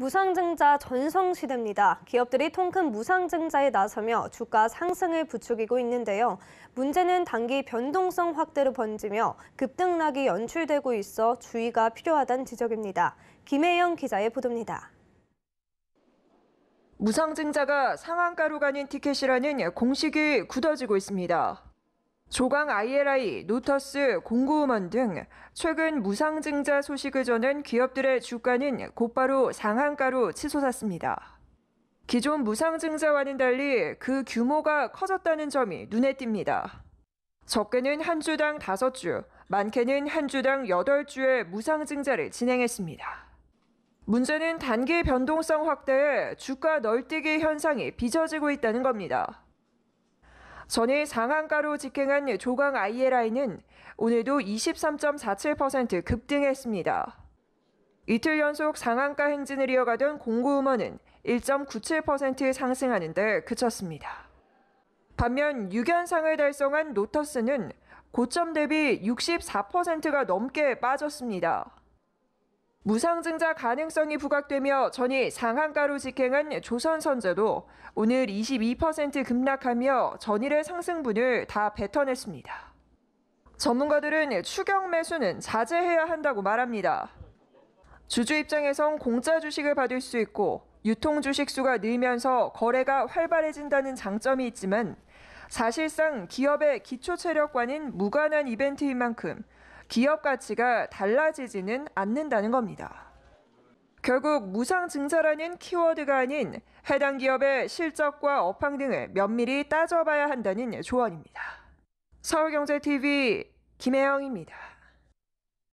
무상증자 전성시대입니다. 기업들이 통큰 무상증자에 나서며 주가 상승을 부추기고 있는데요. 문제는 단기 변동성 확대로 번지며 급등락이 연출되고 있어 주의가 필요하다는 지적입니다. 김혜영 기자의 보도입니다. 무상증자가 상한가로 가는 티켓이라는 공식이 굳어지고 있습니다. 조강 ILI, 노터스, 공구음원 등 최근 무상증자 소식을 전한 기업들의 주가는 곧바로 상한가로 치솟았습니다. 기존 무상증자와는 달리 그 규모가 커졌다는 점이 눈에 띕니다. 적게는 한 주당 5주, 많게는 한 주당 8주의 무상증자를 진행했습니다. 문제는 단기 변동성 확대에 주가 널뛰기 현상이 빚어지고 있다는 겁니다. 전일 상한가로 직행한 조강 ILI는 오늘도 23.47% 급등했습니다. 이틀 연속 상한가 행진을 이어가던 공고음원은 1.97% 상승하는데 그쳤습니다. 반면 6연상을 달성한 노터스는 고점 대비 64%가 넘게 빠졌습니다. 무상증자 가능성이 부각되며 전이 상한가로 직행한 조선선제도 오늘 22% 급락하며 전일의 상승분을 다 뱉어냈습니다. 전문가들은 추경 매수는 자제해야 한다고 말합니다. 주주 입장에선 공짜 주식을 받을 수 있고 유통 주식 수가 늘면서 거래가 활발해진다는 장점이 있지만 사실상 기업의 기초 체력과는 무관한 이벤트인 만큼 기업 가치가 달라지지는 않는다는 겁니다. 결국 무상 증자라는 키워드가 아닌 해당 기업의 실적과 업황 등을 면밀히 따져봐야 한다는 조언입니다. 서울경제TV 김혜영입니다.